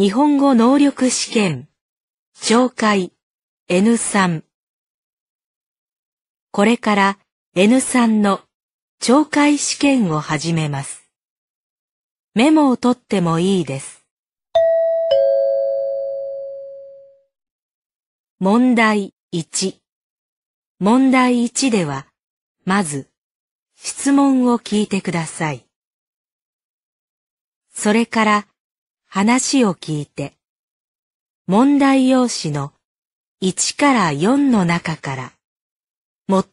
日本語能力試験。懲戒 N3。これから N3 の懲戒試験を始めます。メモを取ってもいいです。問題1。問題1では、まず、質問を聞いてください。それから、話を聞いて、問題用紙の1から4の中から、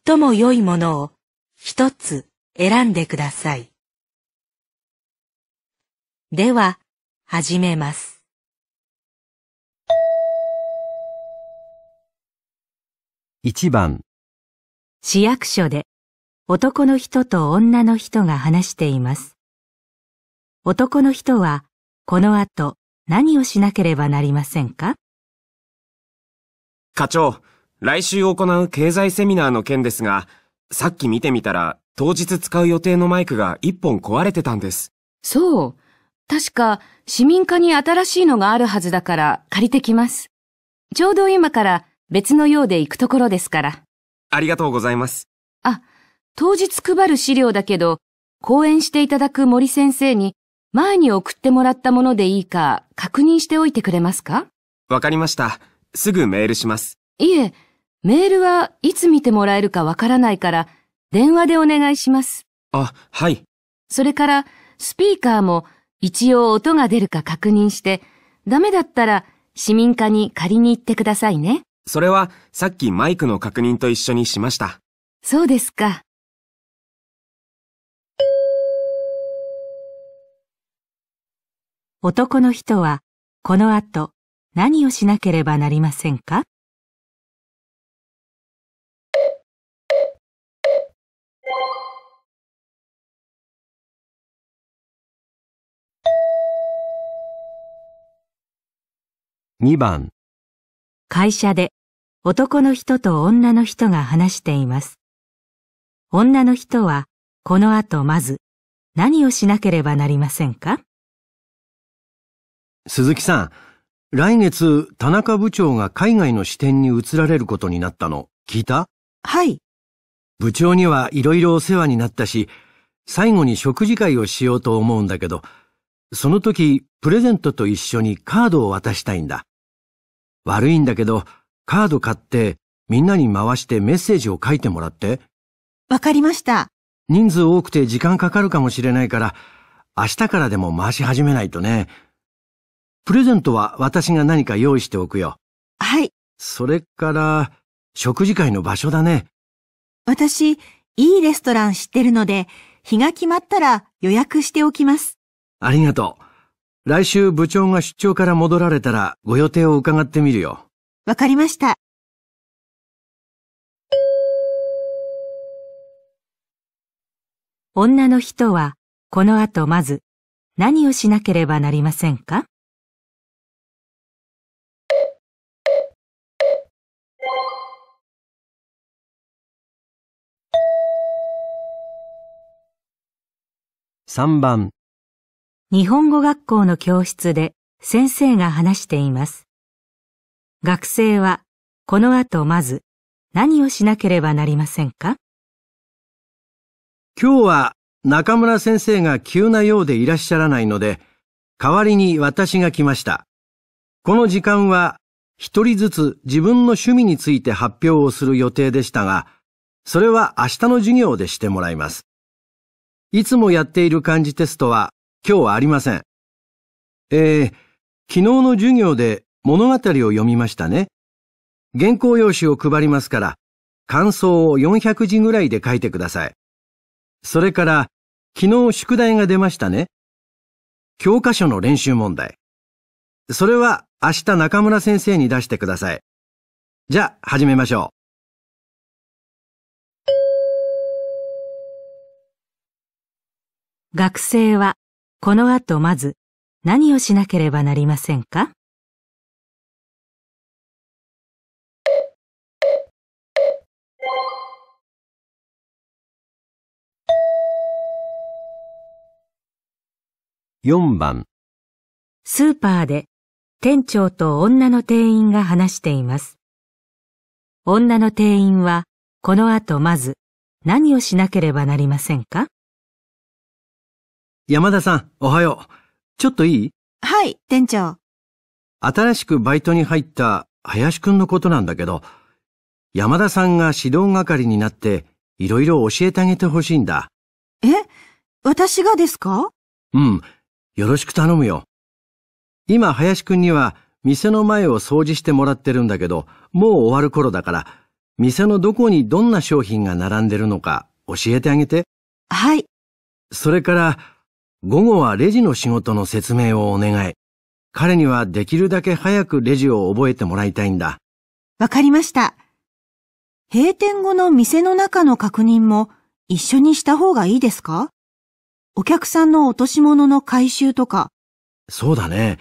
最も良いものを一つ選んでください。では、始めます。1番市役所で男の人と女の人が話しています。男の人はこの後何をしなければなりませんか課長、来週行う経済セミナーの件ですが、さっき見てみたら当日使う予定のマイクが一本壊れてたんです。そう。確か市民課に新しいのがあるはずだから借りてきます。ちょうど今から別の用で行くところですから。ありがとうございます。あ、当日配る資料だけど、講演していただく森先生に前に送ってもらったものでいいか確認しておいてくれますかわかりました。すぐメールします。いえ、メールはいつ見てもらえるかわからないから、電話でお願いします。あ、はい。それから、スピーカーも一応音が出るか確認して、ダメだったら市民課に借りに行ってくださいね。それはさっきマイクの確認と一緒にしました。そうですか。男の人はこの後何をしなければなりませんか2番会社で男の人と女の人が話しています。女の人はこの後まず何をしなければなりませんか鈴木さん、来月田中部長が海外の支店に移られることになったの、聞いたはい。部長にはいろいろお世話になったし、最後に食事会をしようと思うんだけど、その時、プレゼントと一緒にカードを渡したいんだ。悪いんだけど、カード買って、みんなに回してメッセージを書いてもらって。わかりました。人数多くて時間かかるかもしれないから、明日からでも回し始めないとね。プレゼントは私が何か用意しておくよ。はい。それから、食事会の場所だね。私、いいレストラン知ってるので、日が決まったら予約しておきます。ありがとう。来週部長が出張から戻られたらご予定を伺ってみるよ。わかりました。女の人はこの後まず何をしなければなりませんか3番日本語学校の教室で先生が話しています。学生はこの後まず何をしなければなりませんか今日は中村先生が急なようでいらっしゃらないので、代わりに私が来ました。この時間は一人ずつ自分の趣味について発表をする予定でしたが、それは明日の授業でしてもらいます。いつもやっている漢字テストは今日はありません。えー、昨日の授業で物語を読みましたね。原稿用紙を配りますから、感想を400字ぐらいで書いてください。それから、昨日宿題が出ましたね。教科書の練習問題。それは明日中村先生に出してください。じゃあ、始めましょう。学生はこの後まず何をしなければなりませんか4番スーパーで店長と女の店員が話しています。女の店員はこの後まず何をしなければなりませんか山田さん、おはよう。ちょっといいはい、店長。新しくバイトに入った林くんのことなんだけど、山田さんが指導係になっていろいろ教えてあげてほしいんだ。え私がですかうん。よろしく頼むよ。今、林くんには店の前を掃除してもらってるんだけど、もう終わる頃だから、店のどこにどんな商品が並んでるのか教えてあげて。はい。それから、午後はレジの仕事の説明をお願い。彼にはできるだけ早くレジを覚えてもらいたいんだ。わかりました。閉店後の店の中の確認も一緒にした方がいいですかお客さんの落とし物の回収とか。そうだね。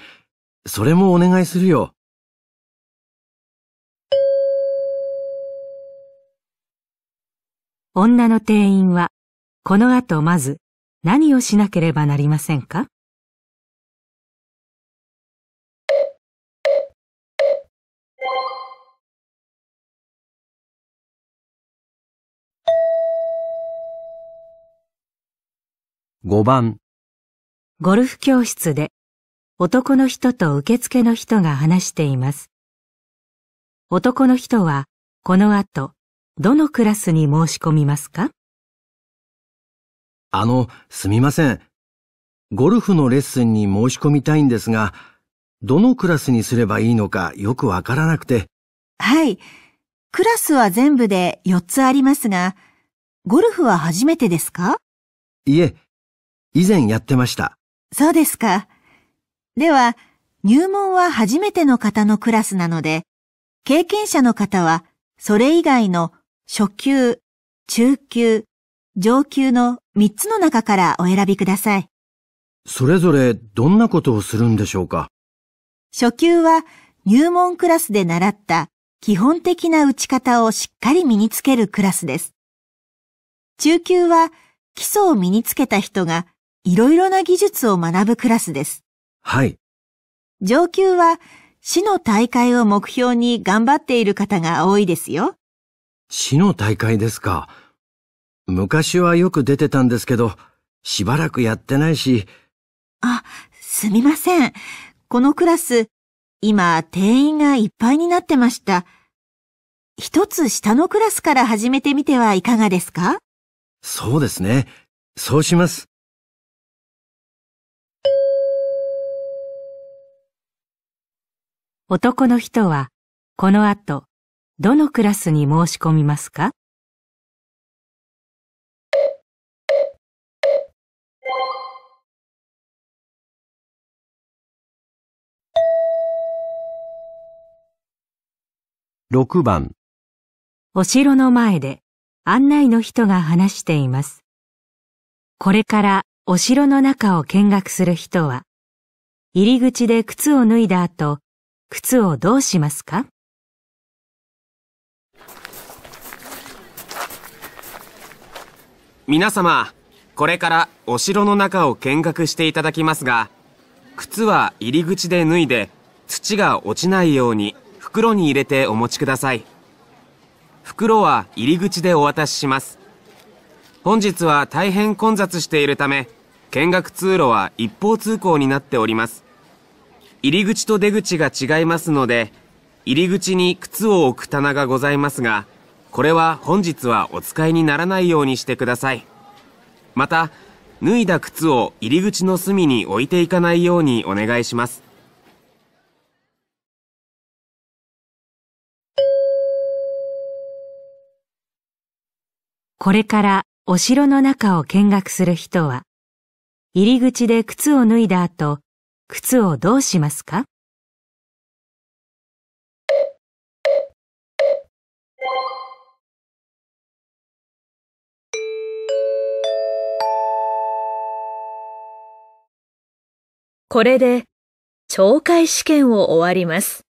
それもお願いするよ。女の店員は、この後まず、何をしなければなりませんか5番ゴルフ教室で男の人と受付の人が話しています。男の人はこの後どのクラスに申し込みますかあの、すみません。ゴルフのレッスンに申し込みたいんですが、どのクラスにすればいいのかよくわからなくて。はい。クラスは全部で4つありますが、ゴルフは初めてですかいえ、以前やってました。そうですか。では、入門は初めての方のクラスなので、経験者の方は、それ以外の初級、中級、上級の3つの中からお選びください。それぞれどんなことをするんでしょうか初級は入門クラスで習った基本的な打ち方をしっかり身につけるクラスです。中級は基礎を身につけた人がいろいろな技術を学ぶクラスです。はい。上級は市の大会を目標に頑張っている方が多いですよ。市の大会ですか。昔はよく出てたんですけど、しばらくやってないし。あ、すみません。このクラス、今、定員がいっぱいになってました。一つ下のクラスから始めてみてはいかがですかそうですね。そうします。男の人は、この後、どのクラスに申し込みますか6番お城の前で案内の人が話しています。これからお城の中を見学する人は、入り口で靴を脱いだ後、靴をどうしますか皆様、これからお城の中を見学していただきますが、靴は入り口で脱いで土が落ちないように袋に入れてお持ちください。袋は入り口でお渡しします。本日は大変混雑しているため、見学通路は一方通行になっております。入り口と出口が違いますので、入り口に靴を置く棚がございますが、これは本日はお使いにならないようにしてください。また、脱いだ靴を入り口の隅に置いていかないようにお願いします。これからお城の中を見学する人は、入り口で靴を脱いだ後、靴をどうしますかこれで懲戒試験を終わります。